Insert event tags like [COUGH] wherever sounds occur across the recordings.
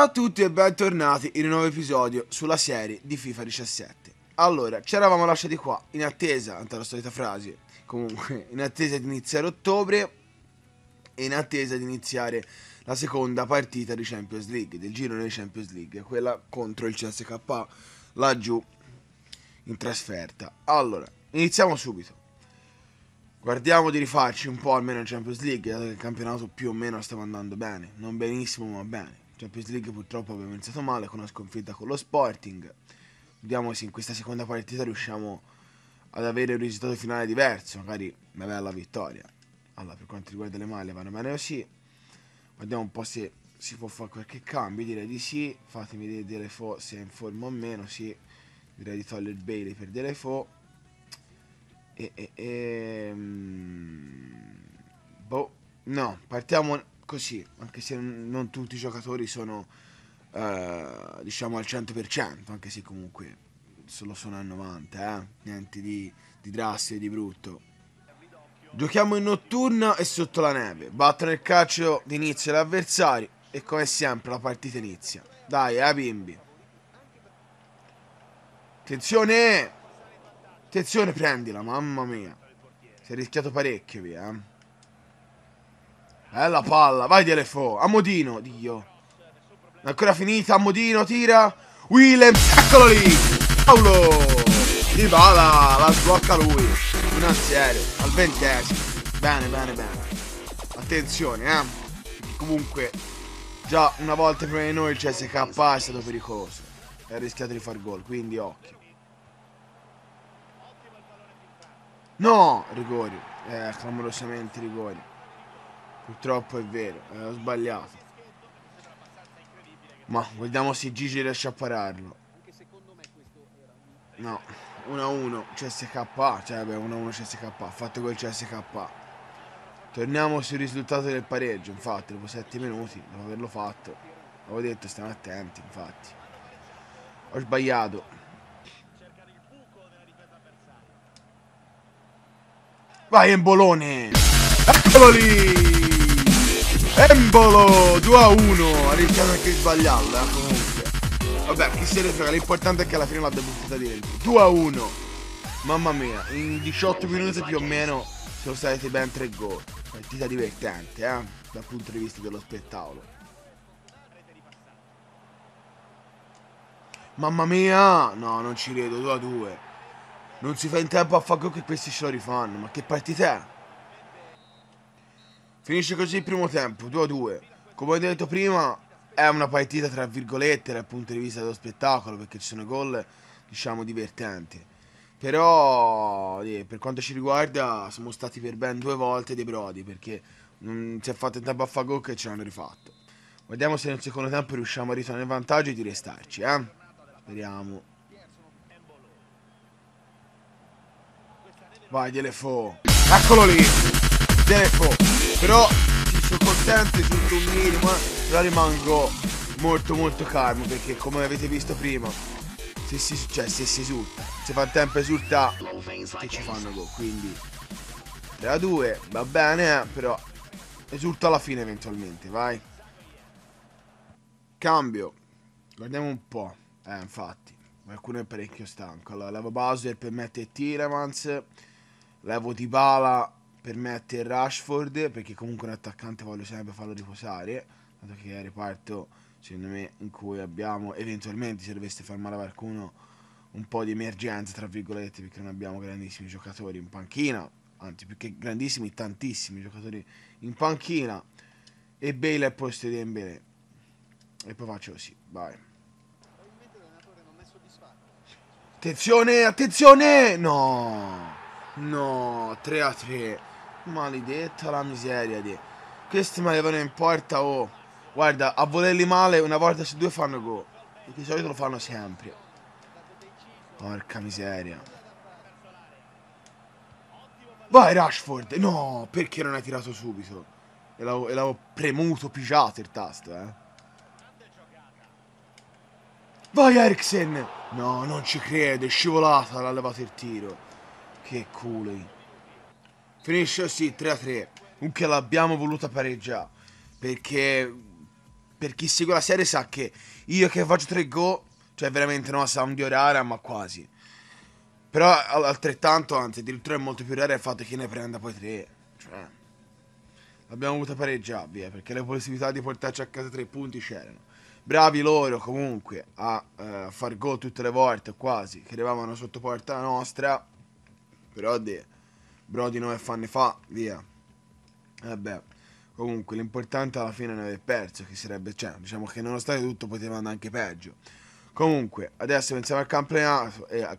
Ciao a tutti e bentornati in un nuovo episodio sulla serie di FIFA 17. Allora, ci eravamo lasciati qua, in attesa, tanta la solita frase, comunque, [LAUGHS] in attesa di iniziare ottobre e in attesa di iniziare la seconda partita di Champions League, del giro di Champions League, quella contro il CSK laggiù in trasferta. Allora, iniziamo subito. Guardiamo di rifarci un po' almeno in Champions League, dato che il campionato più o meno stava andando bene, non benissimo ma bene. Champions League purtroppo abbiamo iniziato male con una sconfitta con lo Sporting. Vediamo se in questa seconda partita riusciamo ad avere un risultato finale diverso, magari una bella vittoria. Allora, per quanto riguarda le maglie vanno bene così. Vediamo un po' se si può fare qualche cambio, direi di sì. Fatemi vedere Fo se è in forma o meno, sì. Direi di togliere il Bailey per Delefo. E, e, e... Ehm, boh, no, partiamo così, anche se non tutti i giocatori sono eh, diciamo al 100%, anche se comunque solo sono al 90%, eh? niente di, di drastico e di brutto. Giochiamo in notturna e sotto la neve, battono il calcio d'inizio gli avversari e come sempre la partita inizia. Dai, eh bimbi. Attenzione! Attenzione, prendila, mamma mia. Si è rischiato parecchio, via, eh. Bella eh, palla, vai di LFO. A Modino, Dio. Ancora finita, a Modino, tira. Williams, eccolo lì. Paolo. Dybala, la sblocca lui. Finanziere, al ventesimo. Bene, bene, bene. Attenzione, eh. Comunque, già una volta prima di noi il CSK è stato pericoloso. E ha rischiato di far gol, quindi occhio. No, rigori. Eh, clamorosamente rigori. Purtroppo è vero, eh, ho sbagliato. Ma vediamo se Gigi riesce a pararlo. No, 1-1 CSK, cioè vabbè 1-1 CSK, ha fatto quel CSK. Torniamo sul risultato del pareggio, infatti, dopo 7 minuti, dopo averlo fatto. Avevo detto stiamo attenti, infatti. Ho sbagliato. Vai Embolone! Eccolo lì! Embolo 2 a 1 ha anche di sbagliarla eh, comunque vabbè chi se ne frega l'importante è che alla fine l'abbia buttata di dentro 2 a 1 mamma mia in 18 minuti più o meno sono stati ben 3 gol partita divertente eh? dal punto di vista dello spettacolo mamma mia no non ci credo 2 a 2 non si fa in tempo a fare gol che questi ce lo rifanno ma che partita è Finisce così il primo tempo, 2-2. Come ho detto prima, è una partita tra virgolette dal punto di vista dello spettacolo, perché ci sono gol, diciamo, divertenti. Però, per quanto ci riguarda, siamo stati per ben due volte dei brodi, perché non si è fatto in tempo a fare gol che ce l'hanno rifatto. Vediamo se nel secondo tempo riusciamo a ritornare in vantaggio e di restarci, eh? Speriamo. Vai, Delefo. Eccolo lì. Delefo. Però sono contento di tutto un minimo, eh. però rimango molto molto calmo perché come avete visto prima, se si, cioè, se si esulta, se fa tempo esulta, che ci fanno go boh, quindi 3 a 2 va bene, eh, però esulta alla fine eventualmente, vai. Cambio, guardiamo un po', eh infatti, qualcuno è parecchio stanco, allora levo Bowser per mettere Tiremans, levo Dybala per mettere Rashford perché comunque un attaccante voglio sempre farlo riposare dato che è il reparto secondo me in cui abbiamo eventualmente se dovesse far male a qualcuno un po' di emergenza tra virgolette perché non abbiamo grandissimi giocatori in panchina anzi più che grandissimi tantissimi giocatori in panchina e Bale al posto di Dembele e poi faccio così vai attenzione attenzione no no 3 a 3 maledetta la miseria di... Questi me levano in porta, oh. Guarda, a volerli male una volta su due fanno go. Perché di solito lo fanno sempre. Porca miseria. Vai Rashford! No, perché non hai tirato subito? E l'avevo premuto, pigiato il tasto, eh. Vai Eriksen! No, non ci crede, scivolata, l'ha levato il tiro. Che culo. Eh. Finisce sì 3 a 3. che l'abbiamo voluta pareggiare. Perché per chi segue la serie sa che io che faccio 3 go, cioè veramente no, sound di oraria, ma quasi. Però altrettanto, anzi, addirittura è molto più raro il fatto che ne prenda poi 3. Cioè, l'abbiamo voluta pareggiare, via, perché le possibilità di portarci a casa 3 punti c'erano bravi loro comunque a uh, far gol tutte le volte quasi che arrivavano sotto porta nostra però de, Bro di 9 fanne fa, via. Vabbè, comunque l'importante alla fine ne aver perso, che sarebbe, cioè, diciamo che nonostante tutto poteva andare anche peggio. Comunque, adesso pensiamo al campionato, eh, al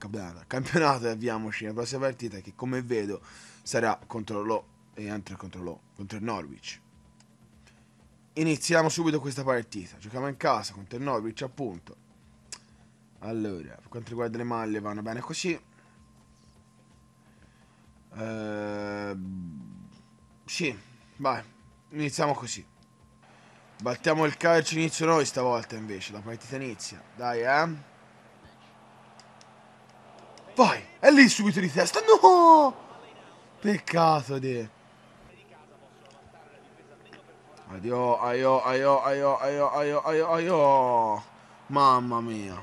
campionato, e avviamoci alla prossima partita che come vedo sarà contro l'O e entra contro l'O, contro il Norwich. Iniziamo subito questa partita, giochiamo in casa contro il Norwich appunto. Allora, per quanto riguarda le maglie vanno bene così. Ehm, sì, vai, iniziamo così. Battiamo il calcio inizio noi stavolta invece, la partita inizia. Dai, eh. Vai, è lì subito di testa. No! Peccato di... Adio, aio, aio, aio, aio, aio, aio, aio. Mamma mia.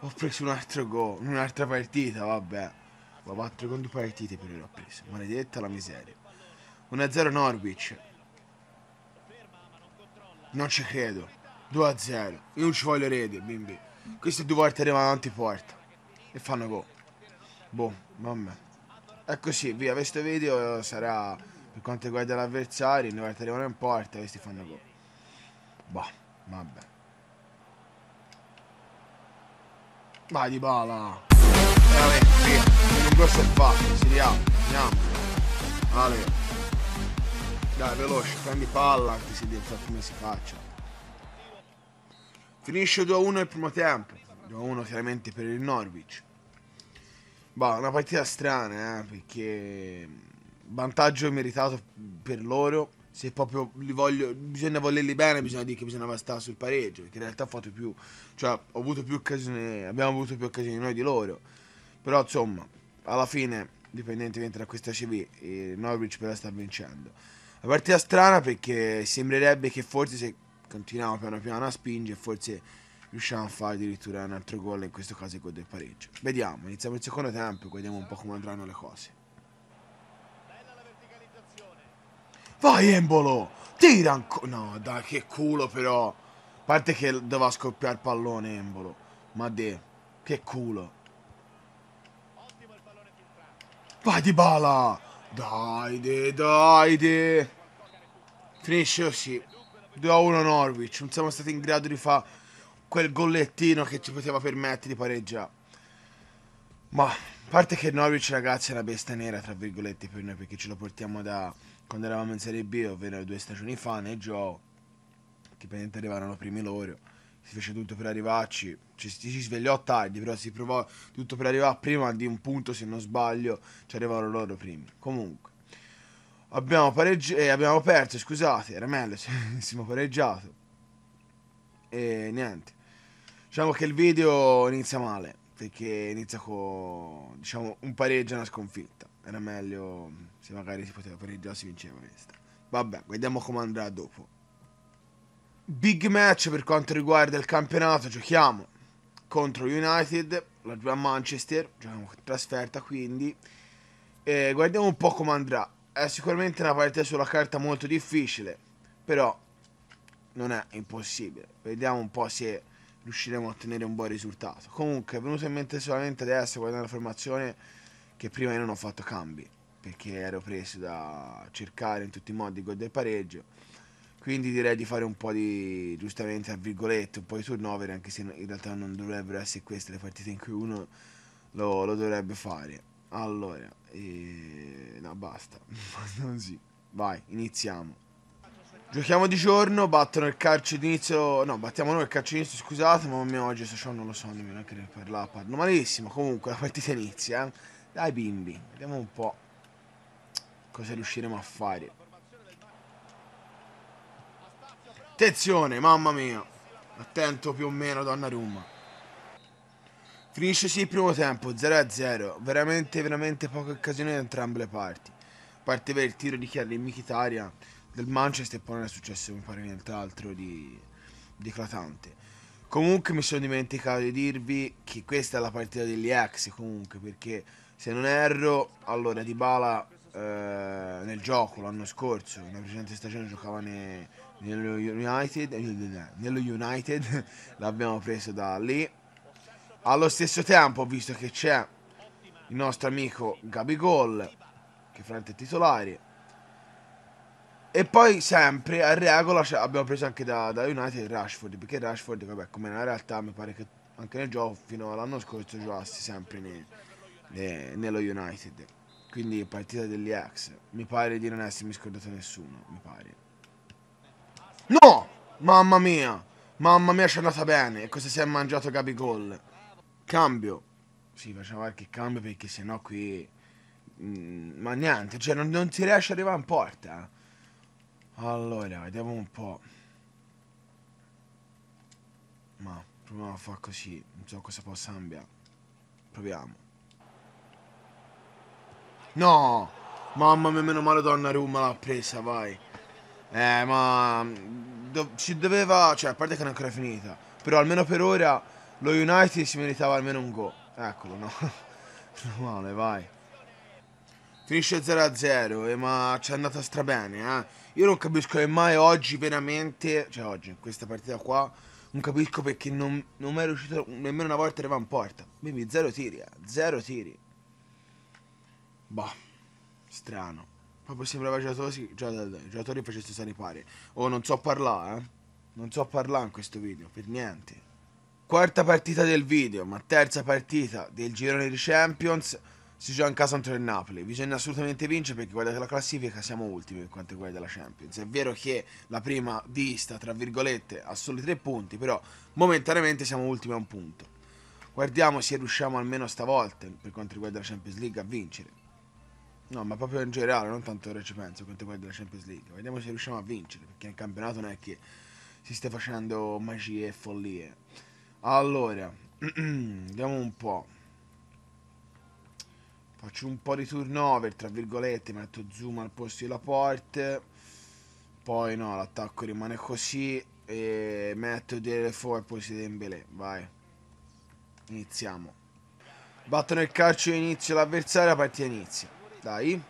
Ho preso un altro gol, un'altra partita, vabbè. Ma 4 con 2 partite per l'ho preso. Maledetta la miseria. 1-0 Norwich. Non ci credo. 2-0. Io non ci voglio rete, bimbi. Queste due volte arrivano avanti porta. E fanno go. Boh, mamma. E così, via, questo video sarà per quanto riguarda l'avversario, ogni volta arrivano in porta, questi fanno go. Boh, vabbè. Vai di bala. Vabbè, via questo è fatto, si riapre, andiamo. Ale. Dai, veloce, prendi palla, che si diventa come si faccia. Finisce 2-1 il primo tempo. 2-1 chiaramente per il Norwich. Bah, una partita strana, eh, perché mm, vantaggio meritato per loro. Se proprio li voglio, bisogna volerli bene, bisogna dire che bisognava stare sul pareggio, perché in realtà ho fatto più, cioè ho avuto più occasioni, abbiamo avuto più occasioni noi di loro. Però insomma, alla fine, dipendentemente da questa CV, il Norwich però sta vincendo. La partita strana perché sembrerebbe che forse se continuiamo piano piano a spingere, forse riusciamo a fare addirittura un altro gol, in questo caso il gol del pareggio. Vediamo, iniziamo il secondo tempo e vediamo un po' come andranno le cose. Vai Embolo! Tira ancora! No, dai, che culo però! A parte che doveva scoppiare il pallone Embolo. Ma de, che culo! Vai di bala! Dai, de, dai, de. Finisce così. 2-1 a Norwich. Non siamo stati in grado di fare quel gollettino che ci poteva permettere di pareggiare. Ma, a parte che Norwich, ragazzi, è una bestia nera, tra virgolette, per noi, perché ce lo portiamo da quando eravamo in Serie B, ovvero due stagioni fa, nel gioco, che praticamente arrivarono primi loro si fece tutto per arrivarci, cioè, si, svegliò tardi, però si provò tutto per arrivare prima di un punto, se non sbaglio, ci arrivarono loro primi. Comunque, abbiamo, pareggi- eh, abbiamo perso, scusate, era meglio se [LAUGHS] avessimo pareggiato. E niente, diciamo che il video inizia male, perché inizia con diciamo, un pareggio e una sconfitta. Era meglio se magari si poteva pareggiare, si vinceva questa. Vabbè, vediamo come andrà dopo. Big match per quanto riguarda il campionato, giochiamo contro United, la a Manchester, giochiamo in trasferta quindi. E guardiamo un po' come andrà. È sicuramente una partita sulla carta molto difficile, però non è impossibile. Vediamo un po' se riusciremo a ottenere un buon risultato. Comunque è venuto in mente solamente adesso, guardando la formazione, che prima io non ho fatto cambi, perché ero preso da cercare in tutti i modi il gol del pareggio quindi direi di fare un po' di, giustamente, a virgolette, un po' di turnover, anche se in realtà non dovrebbero essere queste le partite in cui uno lo, lo dovrebbe fare. Allora, e... Ehm, no, basta. Così. [LAUGHS] Vai, iniziamo. Giochiamo di giorno, battono il calcio d'inizio, no, battiamo noi il calcio d'inizio, scusate, ma mia oggi sto non lo so nemmeno anche per la parlo malissimo, comunque la partita inizia. Eh. Dai bimbi, vediamo un po' cosa riusciremo a fare. Attenzione, mamma mia. Attento più o meno Donnarumma. Finisce sì il primo tempo, 0-0. Veramente, veramente poche occasioni da entrambe le parti. A parte per il tiro di Chiarri Michitaria del Manchester poi non è successo, mi pare, nient'altro di, di eclatante. Comunque mi sono dimenticato di dirvi che questa è la partita degli ex, comunque, perché se non erro, allora Dybala eh, nel gioco l'anno scorso, nella precedente stagione giocava ne, nello United, eh, nello United [LAUGHS] l'abbiamo preso da lì. Allo stesso tempo, ho visto che c'è il nostro amico Gabigol, che frante titolare, e poi sempre a regola cioè, abbiamo preso anche da, da United Rashford, perché Rashford, vabbè, come nella realtà mi pare che anche nel gioco fino all'anno scorso giocassi sempre ne, ne, eh, nello United. Quindi partita degli ex. Mi pare di non essermi scordato nessuno, mi pare. No! Mamma mia! Mamma mia, ci è andata bene. E cosa si è mangiato Gabigol? Cambio. Sì, facciamo qualche cambio perché sennò qui... Mm, ma niente, cioè non, non si riesce ad arrivare in porta. Eh. Allora, vediamo un po'. Ma proviamo a fare così. Non so cosa possa cambiare. Proviamo. No! Mamma mia, meno male Donnarumma l'ha presa, vai. Eh, ma... Mm, ci doveva... Cioè, a parte che non è ancora finita. Però almeno per ora lo United si meritava almeno un go. Eccolo, no. [LAUGHS] Meno male, vai. Finisce 0-0, eh, ma ci è andata strabene, eh. Io non capisco che mai oggi veramente... Cioè, oggi, in questa partita qua... Non capisco perché non, non mi è riuscito nemmeno una volta a arrivare in porta. Quindi zero tiri, eh. Zero tiri. Bah, strano. Proprio sembrava giocatori, giocatori facesse stare pari. Oh, non so parlare, eh. Non so parlare in questo video, per niente. Quarta partita del video, ma terza partita del girone di Champions. Si gioca in casa contro il Napoli. Bisogna assolutamente vincere perché guardate la classifica, siamo ultimi per quanto riguarda la Champions. È vero che la prima dista, tra virgolette, ha soli tre punti, però momentaneamente siamo ultimi a un punto. Guardiamo se riusciamo almeno stavolta, per quanto riguarda la Champions League, a vincere. No, ma proprio in generale, non tanto ora ci penso, quanto quello della Champions League. Vediamo se riusciamo a vincere, perché il campionato non è che si stia facendo magie e follie. Allora, [CLEARS THROAT] vediamo un po'. Faccio un po' di turnover, tra virgolette, metto zoom al posto della porta. Poi no, l'attacco rimane così e metto Delefo e poi si Dembélé, vai. Iniziamo. Battono il calcio e inizio l'avversario, partita inizia. Dai.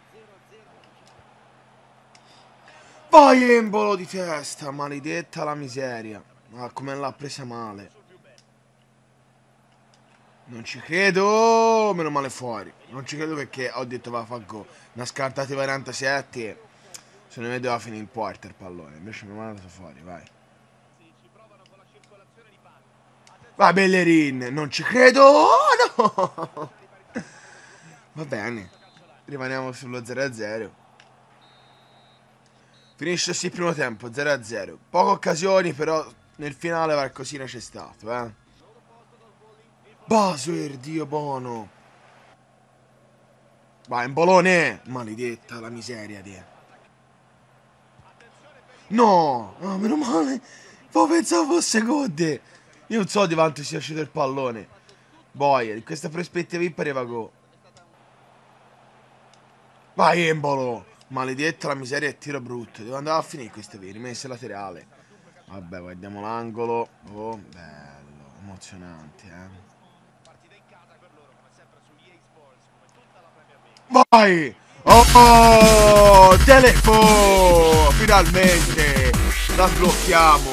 Vai Embolo di testa, maledetta la miseria. Ma ah, come l'ha presa male. Non ci credo, meno male fuori. Non ci credo perché ho detto va fa go. Ne ha scartati 47. Se ne vedeva fine in porta il pallone. Invece meno male sono fuori, vai. Va Bellerin, non ci credo. [LAUGHS] no. Va bene rimaniamo sullo 0-0. Finisce sì il primo tempo, 0-0. Poche occasioni, però nel finale qualcosina c'è stato, eh. Basuer, Dio buono. Vai, in bolone! Eh. Maledetta la miseria, Dio. No! Oh, meno male! Ma pensavo fosse Godde! Io non so di quanto sia uscito il pallone. Boyer, in questa prospettiva pareva go. Vai Embolo! Maledetta la miseria e tiro brutto. Devo andare a finire queste vere. Rimessa laterale. Vabbè, guardiamo l'angolo. Oh, bello. Emozionante, eh. Vai! Oh! Telefono! Finalmente! La sblocchiamo!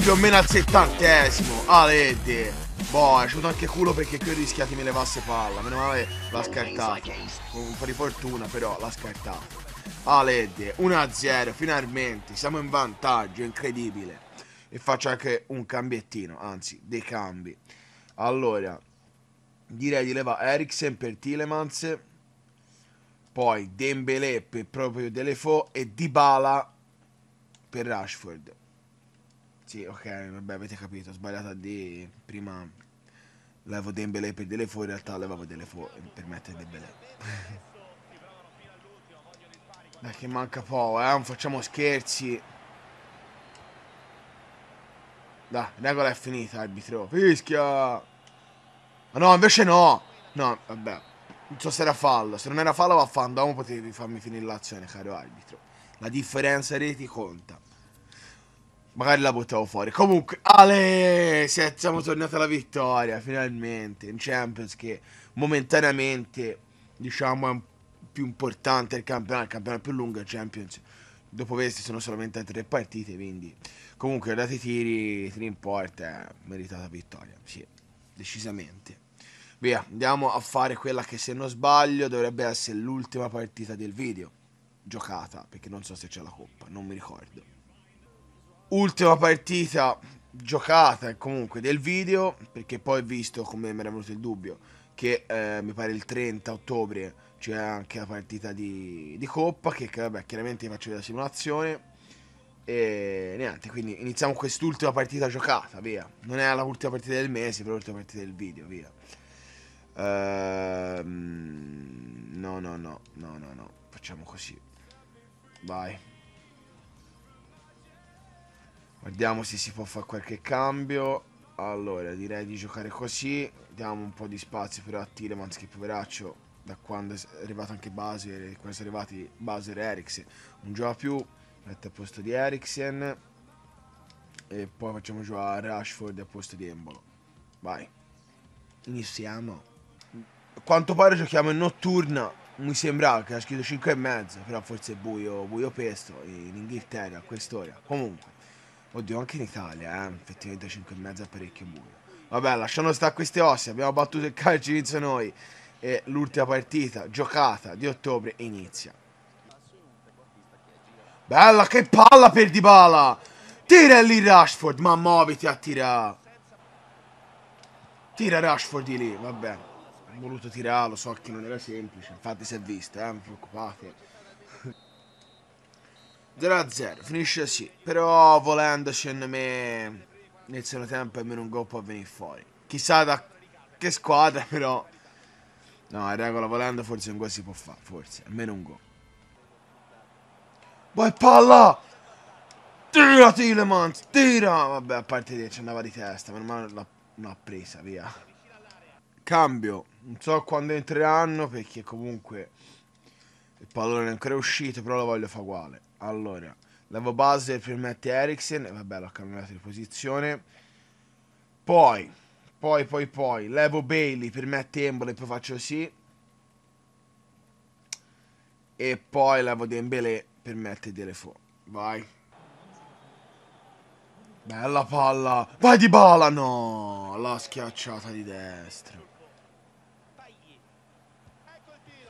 Più o meno al settantesimo. Alete! Boh, è asciuto anche culo perché qui ho rischiato che mi levasse palla. Meno male l'ha scartato. Con un po' di fortuna, però l'ha scartato. Aledde, 1-0, finalmente. Siamo in vantaggio, incredibile. E faccio anche un cambiettino, anzi, dei cambi. Allora, direi di levare Eriksen per Tilemans. Poi Dembele per proprio Delefo e Dybala per Rashford. Sì, ok, vabbè, avete capito, ho sbagliato a prima levo Dembele per delle fuori, in realtà levavo delle fuori per mettere Dembele. Dai che manca poco, eh, non facciamo scherzi. Dai, regola è finita, arbitro. Fischia! Ma no, invece no! No, vabbè. Non so se era fallo. Se non era fallo va fallo. fandomo potevi farmi finire l'azione, caro arbitro. La differenza reti conta. Magari la buttavo fuori. Comunque, Ale, siamo tornati alla vittoria, finalmente, in Champions che momentaneamente, diciamo, è più importante il campionato, il campionato più lungo il Champions. Dopo questi sono solamente tre partite, quindi comunque dati i tiri, tiri in porta, eh, meritata vittoria, sì, decisamente. Via, andiamo a fare quella che se non sbaglio dovrebbe essere l'ultima partita del video giocata, perché non so se c'è la coppa, non mi ricordo ultima partita giocata comunque del video, perché poi ho visto come mi era venuto il dubbio che eh, mi pare il 30 ottobre c'è anche la partita di, di Coppa, che vabbè, chiaramente vi faccio vedere la simulazione. E niente, quindi iniziamo quest'ultima partita giocata, via. Non è l'ultima partita del mese, però l'ultima partita del video, via. Ehm, no, no, no, no, no, no. Facciamo così. Vai. Vediamo se si può fare qualche cambio. Allora, direi di giocare così. Diamo un po' di spazio però a Tiremans che poveraccio, da quando è arrivato anche Baser, quando sono arrivati Baser e Eriksen, non gioca più. Mette a posto di Eriksen. E poi facciamo giocare Rashford a posto di Embolo. Vai. Iniziamo. quanto pare giochiamo in notturna. Mi sembra che ha scritto 5 e mezzo, però forse è buio, buio pesto in Inghilterra a quest'ora. Comunque. Oddio, anche in Italia, eh, effettivamente 5 e mezza è parecchio buio. Vabbè, lasciando stare queste ossa. abbiamo battuto il calcio inizio noi. E l'ultima partita giocata di ottobre inizia. Bella, che palla per Dybala! Tira lì Rashford, ma muoviti a tirare! Tira Rashford di lì, vabbè. Ho voluto tirarlo, so che non era semplice, infatti si è visto, eh, non preoccupate. 0-0, finisce sì. Però volendo, secondo me, nel secondo tempo almeno un gol può venire fuori. Chissà da che squadra, [LAUGHS] però... No, in regola volendo forse un gol si può fare, forse, almeno un gol. Vai palla! Tira Tilemans, tira! Vabbè, a parte che ci andava di testa, meno male l'ha presa, via. Cambio, non so quando entreranno perché comunque il pallone è ancora uscito, però lo voglio fare uguale. Allora, levo per permette Eriksen. E vabbè, l'ho cambiato di posizione. Poi, poi, poi, poi, levo Bailey permette Embolo e poi faccio sì. E poi levo Dembele permette Delefo. Vai. Bella palla. Vai di bala, no! La schiacciata di destra.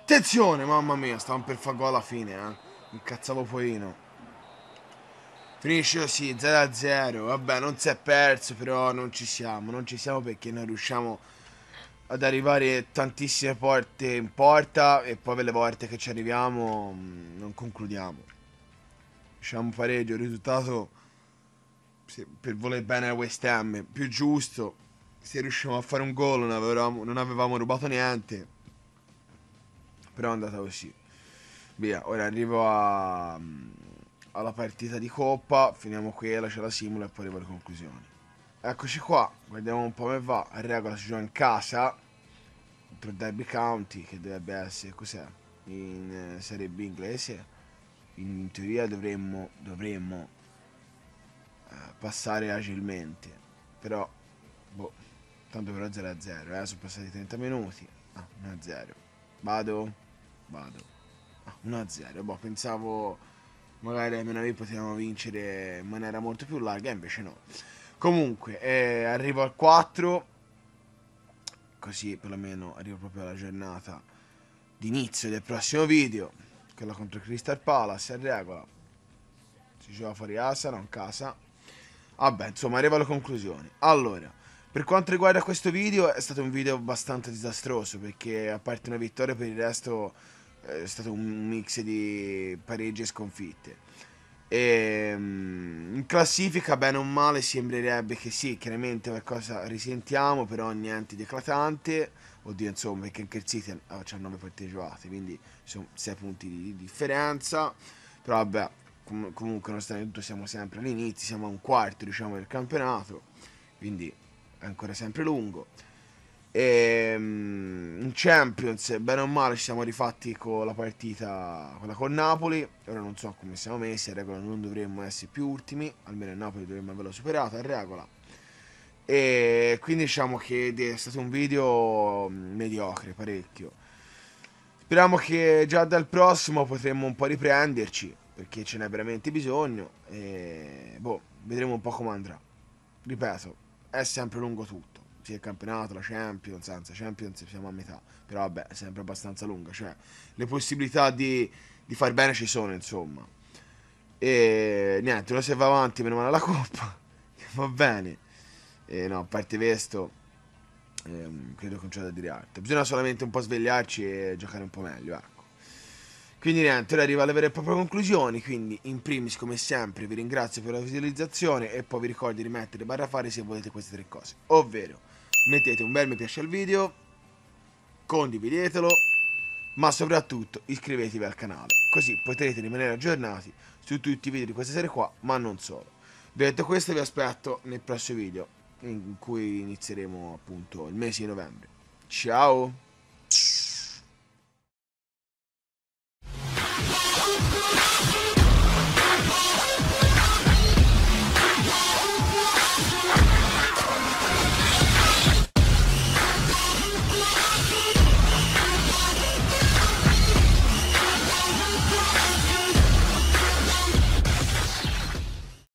Attenzione, mamma mia, stavamo per far gol alla fine, eh. Incazzavo Polino. Finisce così, 0-0. Vabbè, non si è perso, però non ci siamo. Non ci siamo perché non riusciamo ad arrivare tantissime porte in porta e poi per le volte che ci arriviamo mm, non concludiamo. Diciamo pareggio, il risultato per voler bene a West Ham più giusto. Se riusciamo a fare un gol non avevamo, non avevamo rubato niente però è andata così. Via, ora arrivo a, mm, alla partita di coppa, finiamo quella, c'è la simula e poi arrivo alle conclusioni. Eccoci qua, guardiamo un po' come va. A regola si gioca in casa contro Derby County, che dovrebbe essere, cos'è? In eh, Serie B inglese. In teoria dovremmo, dovremmo eh, passare agilmente, però, boh, tanto però 0 a 0, eh, sono passati 30 minuti, ah, 1 a 0. Vado. Vado. Ah, 1-0. Boh, pensavo magari almeno noi potevamo vincere in maniera molto più larga, invece no. Comunque, eh, arrivo al 4. Così perlomeno arrivo proprio alla giornata d'inizio del prossimo video. Quella contro Crystal Palace a regola. Si gioca fuori Asa, non casa. Vabbè, insomma, arrivo alla conclusione. Allora, per quanto riguarda questo video è stato un video abbastanza disastroso perché a parte una vittoria per il resto eh, è stato un mix di pareggi e sconfitte. E, ehm, in classifica bene o male sembrerebbe che sì, chiaramente qualcosa risentiamo, però niente di eclatante. Oddio insomma perché anche il City ha 19 partite giocate, quindi sono 6 punti di differenza. Però vabbè, com comunque nonostante tutto siamo sempre all'inizio, siamo a un quarto diciamo del campionato, quindi ancora sempre lungo. E, ehm, in Champions, bene o male, ci siamo rifatti con la partita quella con Napoli. Ora non so come siamo messi, a regola non dovremmo essere più ultimi, almeno il Napoli dovremmo averlo superato a regola. E quindi diciamo che è stato un video mm, mediocre, parecchio. Speriamo che già dal prossimo potremo un po' riprenderci, perché ce n'è veramente bisogno. E boh, vedremo un po' come andrà. Ripeto, è sempre lungo tutto sia il campionato, la Champions, anzi Champions siamo a metà, però vabbè è sempre abbastanza lunga, cioè le possibilità di, di far bene ci sono insomma. E niente, ora se va avanti meno male alla Coppa, [LAUGHS] va bene. E no, a parte questo, ehm, credo che non c'è da dire altro. Bisogna solamente un po' svegliarci e giocare un po' meglio, eh. Quindi niente, ora arriva alle vere e proprie conclusioni, quindi in primis come sempre vi ringrazio per la visualizzazione e poi vi ricordo di mettere barra fare se volete queste tre cose, ovvero mettete un bel mi piace al video, condividetelo, ma soprattutto iscrivetevi al canale, così potrete rimanere aggiornati su tutti i video di questa serie qua, ma non solo. Detto questo vi aspetto nel prossimo video in cui inizieremo appunto il mese di novembre. Ciao!